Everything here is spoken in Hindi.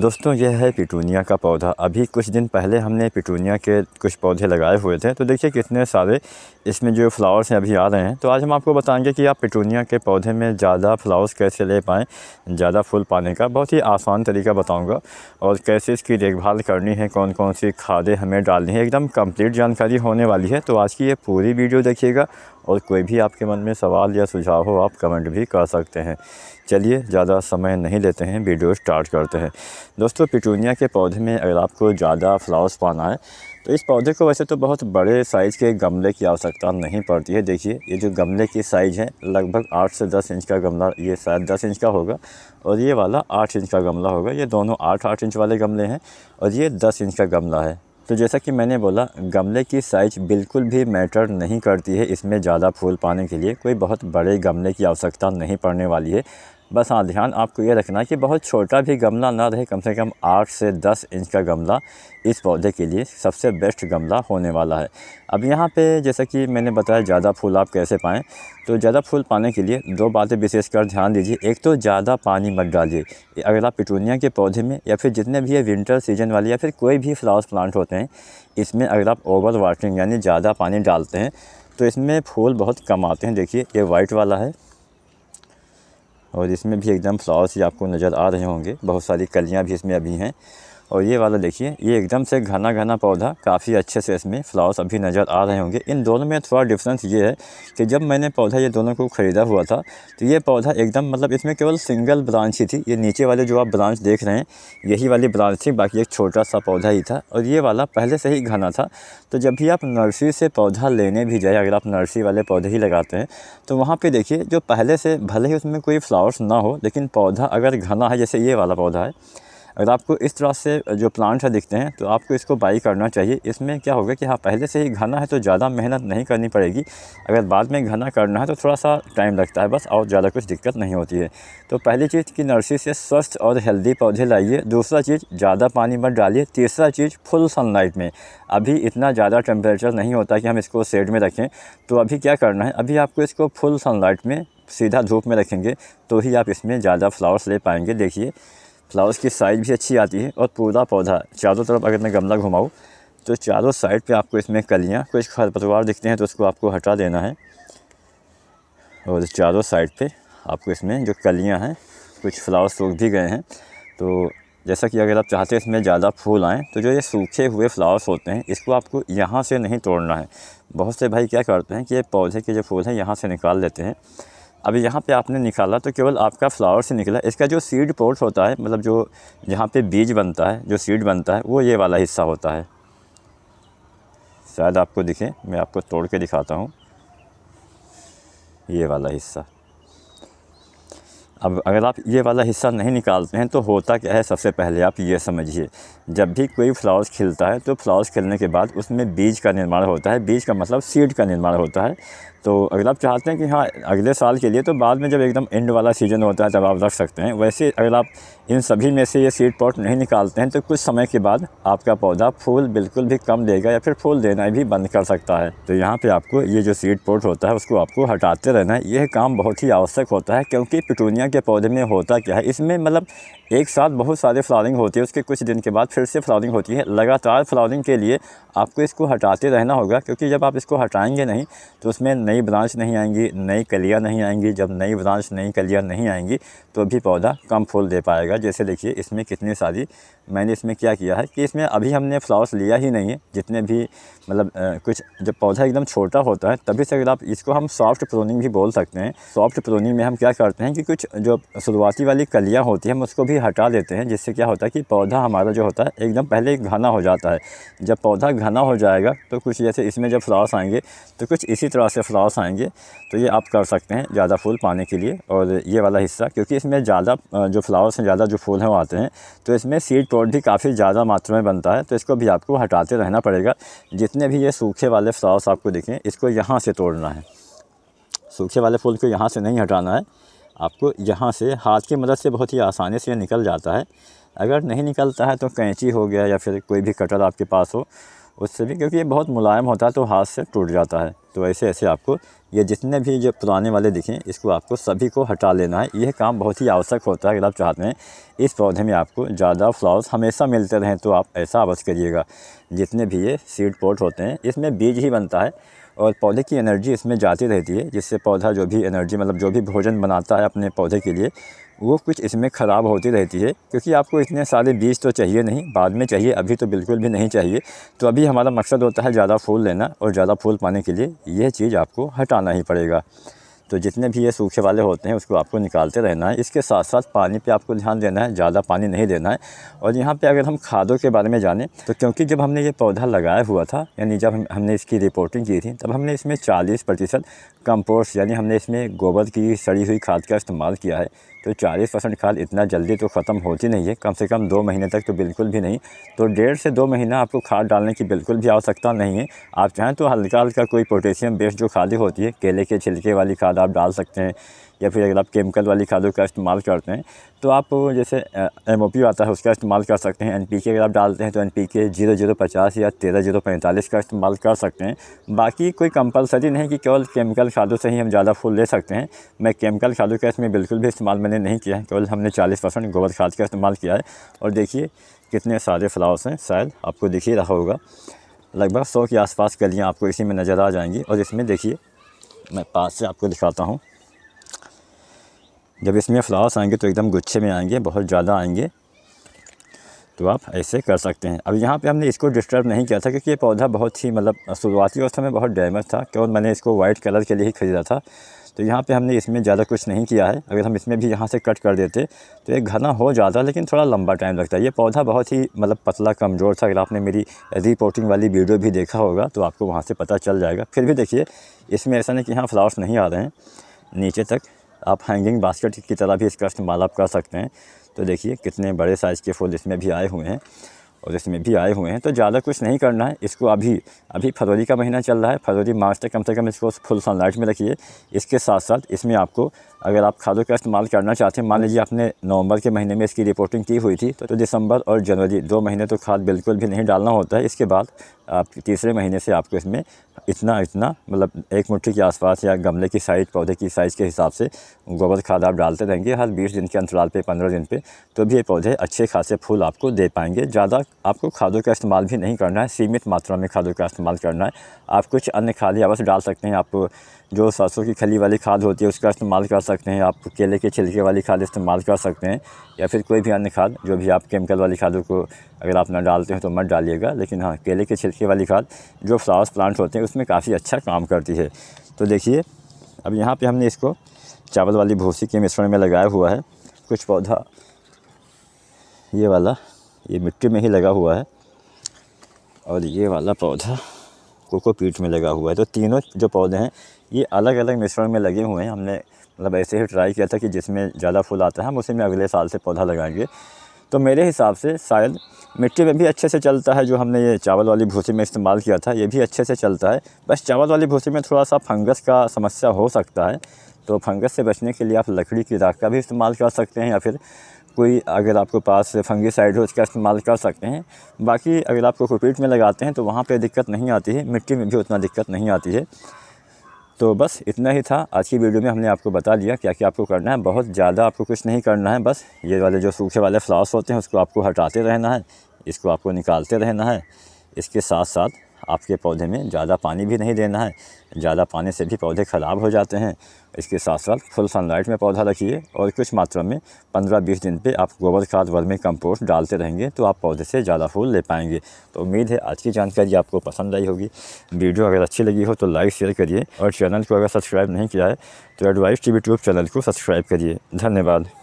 दोस्तों यह है पिटूनिया का पौधा अभी कुछ दिन पहले हमने पिटूनिया के कुछ पौधे लगाए हुए थे तो देखिए कितने सारे इसमें जो फ्लावर्स हैं अभी आ रहे हैं तो आज हम आपको बताएंगे कि आप पिटूनिया के पौधे में ज़्यादा फ्लावर्स कैसे ले पाएँ ज़्यादा फूल पाने का बहुत ही आसान तरीका बताऊँगा और कैसे इसकी देखभाल करनी है कौन कौन सी खादें हमें डालनी है एकदम कम्प्लीट जानकारी होने वाली है तो आज की ये पूरी वीडियो देखिएगा और कोई भी आपके मन में सवाल या सुझाव हो आप कमेंट भी कर सकते हैं चलिए ज़्यादा समय नहीं लेते हैं वीडियो स्टार्ट करते हैं दोस्तों पिटूनिया के पौधे में अगर आपको ज़्यादा फ्लावर्स पाना है तो इस पौधे को वैसे तो बहुत बड़े साइज़ के गमले की आवश्यकता नहीं पड़ती है देखिए ये जो गमले की साइज़ है लगभग आठ से दस इंच का गमला ये शायद दस इंच का होगा और ये वाला आठ इंच का गमला होगा ये दोनों आठ आठ इंच वाले गमले हैं और ये दस इंच का गमला है तो जैसा कि मैंने बोला गमले की साइज बिल्कुल भी मैटर नहीं करती है इसमें ज़्यादा फूल पाने के लिए कोई बहुत बड़े गमले की आवश्यकता नहीं पड़ने वाली है बस हाँ ध्यान आपको ये रखना कि बहुत छोटा भी गमला ना रहे कम से कम आठ से दस इंच का गमला इस पौधे के लिए सबसे बेस्ट गमला होने वाला है अब यहाँ पे जैसा कि मैंने बताया ज़्यादा फूल आप कैसे पाएँ तो ज़्यादा फूल पाने के लिए दो बातें विशेषकर ध्यान दीजिए एक तो ज़्यादा पानी मत डालिए अगर आप पिटूनिया के पौधे में या फिर जितने भी ये विंटर सीजन वाले या फिर कोई भी फ्लावर्स प्लांट होते हैं इसमें अगर आप ओवर वाटरिंग यानी ज़्यादा पानी डालते हैं तो इसमें फूल बहुत कम आते हैं देखिए ये वाइट वाला है और इसमें भी एकदम फ्लावर्स ही आपको नज़र आ रहे होंगे बहुत सारी कलियाँ भी इसमें अभी हैं और ये वाला देखिए ये एकदम से घना घना पौधा काफ़ी अच्छे से इसमें फ्लावर्स अभी नज़र आ रहे होंगे इन दोनों में थोड़ा डिफरेंस ये है कि जब मैंने पौधा ये दोनों को ख़रीदा हुआ था तो ये पौधा एकदम मतलब इसमें केवल सिंगल ब्रांच ही थी ये नीचे वाले जो आप ब्रांच देख रहे हैं यही वाली ब्रांच थी बाकी एक छोटा सा पौधा ही था और ये वाला पहले से ही घना था तो जब भी आप नर्सरी से पौधा लेने भी जाए अगर आप नर्सरी वाले पौधे ही लगाते हैं तो वहाँ पर देखिए जो पहले से भले ही उसमें कोई फ्लावर्स ना हो लेकिन पौधा अगर घना है जैसे ये वाला पौधा है अगर आपको इस तरह से जो प्लांट्स है दिखते हैं तो आपको इसको बाई करना चाहिए इसमें क्या होगा कि हाँ पहले से ही घना है तो ज़्यादा मेहनत नहीं करनी पड़ेगी अगर बाद में घना करना है तो थोड़ा सा टाइम लगता है बस और ज़्यादा कुछ दिक्कत नहीं होती है तो पहली चीज़ कि नर्सरी से स्वस्थ और हेल्दी पौधे लाइए दूसरा चीज़ ज़्यादा पानी मत डालिए तीसरा चीज़ फुल सनलाइट में अभी इतना ज़्यादा टेम्परेचर नहीं होता कि हम इसको शेड में रखें तो अभी क्या करना है अभी आपको इसको फुल सनलाइट में सीधा धूप में रखेंगे तो ही आप इसमें ज़्यादा फ्लावर्स ले पाएंगे देखिए फ्लावर्स की साइज़ भी अच्छी आती है और पूरा पौधा चारों तरफ अगर मैं गमला घुमाऊँ तो चारों साइड पे आपको इसमें कलियाँ कुछ खरपतवार दिखते हैं तो उसको आपको हटा देना है और चारों साइड पे आपको इसमें जो कलियाँ हैं कुछ फ्लावर्स सूख भी गए हैं तो जैसा कि अगर आप चाहते हैं इसमें ज़्यादा फूल आएँ तो जो ये सूखे हुए फ्लावर्स होते हैं इसको आपको यहाँ से नहीं तोड़ना है बहुत से भाई क्या करते हैं कि ये पौधे के जो फूल हैं यहाँ से निकाल लेते हैं अब यहाँ पे आपने निकाला तो केवल आपका फ्लावर से निकला इसका जो सीड पोर्ट होता है मतलब जो जहाँ पे बीज बनता है जो सीड बनता है वो ये वाला हिस्सा होता है शायद आपको दिखे मैं आपको तोड़ के दिखाता हूँ ये वाला हिस्सा अब अगर आप ये वाला हिस्सा नहीं निकालते हैं तो होता क्या है सबसे पहले आप ये समझिए जब भी कोई फ्लावर्स खिलता है तो फ्लावर्स खिलने के बाद उसमें बीज का निर्माण होता है बीज का मतलब सीड का निर्माण होता है तो अगर आप चाहते हैं कि हाँ अगले साल के लिए तो बाद में जब एकदम एंड वाला सीज़न होता है तब आप रख सकते हैं वैसे अगर आप इन सभी में से ये सीड पॉट नहीं निकालते हैं तो कुछ समय के बाद आपका पौधा फूल बिल्कुल भी कम देगा या फिर फूल देना भी बंद कर सकता है तो यहाँ पर आपको ये जो सीड पॉट होता है उसको आपको हटाते रहना है यह काम बहुत ही आवश्यक होता है क्योंकि पिटूनिया के पौधे में होता क्या है इसमें मतलब एक साथ बहुत सारे फ्लावरिंग होती है उसके कुछ दिन के बाद फिर से फ्लावरिंग होती है लगातार फ्लावरिंग के लिए आपको इसको हटाते रहना होगा क्योंकि जब आप इसको हटाएंगे नहीं तो उसमें नई नई ब्रांच नहीं आएंगी नई कलियाँ नहीं आएंगी जब नई ब्रांच नई कलियाँ नहीं आएंगी तो भी पौधा कम फूल दे पाएगा जैसे देखिए इसमें कितनी सारी मैंने इसमें क्या किया है कि इसमें अभी हमने फ्लावर्स लिया ही नहीं है जितने भी मतलब कुछ जब पौधा एकदम छोटा होता है तभी से अगर आप इसको हम सॉफ्ट प्रोनिंग भी बोल सकते हैं सॉफ्ट प्रोनिंग में हम क्या करते हैं कि कुछ जो शुरुआती वाली कलियाँ होती हैं हम उसको भी हटा देते हैं जिससे क्या होता है कि पौधा हमारा जो होता है एकदम पहले घना हो जाता है जब पौधा घना हो जाएगा तो कुछ जैसे इसमें जब फ्लावर्स आएंगे तो कुछ इसी तरह से फ्लावर्स आएंगे तो ये आप कर सकते हैं ज़्यादा फूल पाने के लिए और ये वाला हिस्सा क्योंकि इसमें ज़्यादा जो फ्लावर्स हैं ज़्यादा जो फूल हैं वो आते हैं तो इसमें सीड निमटोड भी काफ़ी ज़्यादा मात्रा में बनता है तो इसको भी आपको हटाते रहना पड़ेगा जितने भी ये सूखे वाले फ्लावर्स आपको दिखें इसको यहाँ से तोड़ना है सूखे वाले फूल को यहाँ से नहीं हटाना है आपको यहाँ से हाथ की मदद से बहुत ही आसानी से निकल जाता है अगर नहीं निकलता है तो कैंची हो गया या फिर कोई भी कटर आपके पास हो उससे भी क्योंकि ये बहुत मुलायम होता है तो हाथ से टूट जाता है तो ऐसे ऐसे आपको ये जितने भी जो पुराने वाले दिखें इसको आपको सभी को हटा लेना है यह काम बहुत ही आवश्यक होता है अगर आप चाहते हैं इस पौधे में आपको ज़्यादा फ्लावर्स हमेशा मिलते रहें तो आप ऐसा अवश्य करिएगा जितने भी ये सीड पोट होते हैं इसमें बीज ही बनता है और पौधे की एनर्जी इसमें जाती रहती है जिससे पौधा जो भी एनर्जी मतलब जो भी भोजन बनाता है अपने पौधे के लिए वो कुछ इसमें ख़राब होती रहती है क्योंकि आपको इतने सारे बीज तो चाहिए नहीं बाद में चाहिए अभी तो बिल्कुल भी नहीं चाहिए तो अभी हमारा मकसद होता है ज़्यादा फूल लेना और ज़्यादा फूल पाने के लिए यह चीज़ आपको हटाना ही पड़ेगा तो जितने भी ये सूखे वाले होते हैं उसको आपको निकालते रहना है इसके साथ साथ पानी पे आपको ध्यान देना है ज़्यादा पानी नहीं देना है और यहाँ पे अगर हम खादों के बारे में जाने तो क्योंकि जब हमने ये पौधा लगाया हुआ था यानी जब हम, हमने इसकी रिपोर्टिंग की थी तब हमने इसमें 40 प्रतिशत कंपोस्ट यानी हमने इसमें गोबर की सड़ी हुई खाद का इस्तेमाल किया है तो चालीस परसेंट खाद इतना जल्दी तो ख़त्म होती नहीं है कम से कम दो महीने तक तो बिल्कुल भी नहीं तो डेढ़ से दो महीना आपको खाद डालने की बिल्कुल भी आवश्यकता नहीं है आप चाहें तो हल्का हल्का कोई पोटेशियम बेस्ड जो खादी होती है केले के छिलके वाली खाद आप डाल सकते हैं या फिर अगर आप केमिकल वाली खादों का इस्तेमाल करते हैं तो आप जैसे एम ओ पी आता है उसका इस्तेमाल कर सकते हैं एन पी के अगर आप डालते हैं तो N P K zero zero पचास या तेरह जीरो पैंतालीस का इस्तेमाल कर सकते हैं बाकी कोई कंपलसरी नहीं कि केवल केमिकल खादों से ही हम ज़्यादा फूल ले सकते हैं मैं केमिकल खादों का इसमें बिल्कुल भी इस्तेमाल मैंने नहीं किया है केवल हमने चालीस परसेंट गोबर खाद का इस्तेमाल किया है और देखिए कितने सारे फ्लावर्स हैं शायद आपको दिख ही रहा होगा लगभग सौ के आसपास गलियाँ आपको इसी में नज़र आ जाएंगी और इसमें देखिए मैं पास से आपको दिखाता हूँ जब इसमें फ्लावर्स आएंगे तो एकदम गुच्छे में आएंगे बहुत ज़्यादा आएंगे तो आप ऐसे कर सकते हैं अब यहाँ पे हमने इसको डिस्टर्ब नहीं किया था क्योंकि ये पौधा बहुत ही मतलब शुरुआती अवस्था में बहुत डैमेज था क्यों मैंने इसको वाइट कलर के लिए ही ख़रीदा था तो यहाँ पे हमने इसमें ज़्यादा कुछ नहीं किया है अगर हम इसमें भी यहाँ से कट कर देते तो ये घना हो जाता लेकिन थोड़ा लंबा टाइम लगता है ये पौधा बहुत ही मतलब पतला कमज़ोर था अगर आपने मेरी रिपोर्टिंग वाली वीडियो भी देखा होगा तो आपको वहाँ से पता चल जाएगा फिर भी देखिए इसमें ऐसा नहीं कि यहाँ फ्लावर्स नहीं आ रहे हैं नीचे तक आप हैंगिंग बास्केट की तरह भी इसका इस्तेमाल आप कर सकते हैं तो देखिए कितने बड़े साइज़ के फूल इसमें भी आए हुए हैं और इसमें भी आए हुए हैं तो ज़्यादा कुछ नहीं करना है इसको अभी अभी फरवरी का महीना चल रहा है फरवरी मार्च तक कम से कम इसको फुल सनलाइट में रखिए इसके साथ साथ इसमें आपको अगर आप खादों का इस्तेमाल करना चाहते हैं मान लीजिए आपने नवंबर के महीने में इसकी रिपोर्टिंग की हुई थी तो दिसंबर और जनवरी दो महीने तो खाद बिल्कुल भी नहीं डालना होता है इसके बाद आप तीसरे महीने से आपको इसमें इतना इतना मतलब एक मुट्ठी के आसपास या गमले की साइज़ पौधे की साइज़ के हिसाब से गोबर खाद आप डालते रहेंगे हर बीस दिन के अंतराल पर पंद्रह दिन पर तो भी ये पौधे अच्छे खासे फूल आपको दे पाएंगे ज़्यादा आपको खादों का इस्तेमाल भी नहीं करना है सीमित मात्रा में खादों का इस्तेमाल करना है आप कुछ अन्य खाद अवश्य डाल सकते हैं आप जो सरसों की खली वाली खाद होती है उसका इस्तेमाल कर सकते हैं आप केले के छिलके वाली खाद इस्तेमाल कर सकते हैं या फिर कोई भी अन्य खाद जो भी आप केमिकल वाली खादों को अगर आप ना डालते हैं तो मत डालिएगा लेकिन हाँ केले के छिलके वाली खाद जो फ्लावर्स प्लांट होते हैं उसमें काफ़ी अच्छा काम करती है तो देखिए अब यहाँ पर हमने इसको चावल वाली भूसी के मिश्रण में लगाया हुआ है कुछ पौधा ये वाला ये मिट्टी में ही लगा हुआ है और ये वाला पौधा पीठ में लगा हुआ है तो तीनों जो पौधे हैं ये अलग अलग मिश्रण में लगे हुए हैं हमने मतलब ऐसे ही ट्राई किया था कि जिसमें ज़्यादा फूल आता है हम उसी में अगले साल से पौधा लगाएंगे तो मेरे हिसाब से शायद मिट्टी में भी अच्छे से चलता है जो हमने ये चावल वाली भूसी में इस्तेमाल किया था ये भी अच्छे से चलता है बस चावल वाली भूसी में थोड़ा सा फंगस का समस्या हो सकता है तो फंगस से बचने के लिए आप लकड़ी की राख का भी इस्तेमाल कर सकते हैं या फिर कोई अगर आपके पास साइड हो उसका इस्तेमाल कर सकते हैं बाकी अगर आप कोकोपीट में लगाते हैं तो वहाँ पर दिक्कत नहीं आती है मिट्टी में भी उतना दिक्कत नहीं आती है तो बस इतना ही था आज की वीडियो में हमने आपको बता दिया क्या क्या आपको करना है बहुत ज़्यादा आपको कुछ नहीं करना है बस ये वाले जो सूखे वाले फ्लावर्स होते हैं उसको आपको हटाते रहना है इसको आपको निकालते रहना है इसके साथ साथ आपके पौधे में ज़्यादा पानी भी नहीं देना है ज़्यादा पानी से भी पौधे ख़राब हो जाते हैं इसके साथ साथ फुल सनलाइट में पौधा रखिए और कुछ मात्रा में 15-20 दिन पे आप गोबर खाद वर्मी कंपोस्ट डालते रहेंगे तो आप पौधे से ज़्यादा फूल ले पाएंगे तो उम्मीद है आज की जानकारी आपको पसंद आई होगी वीडियो अगर अच्छी लगी हो तो लाइक शेयर करिए और चैनल को अगर सब्सक्राइब नहीं किया है तो एडवाइस टी यूट्यूब चैनल को सब्सक्राइब करिए धन्यवाद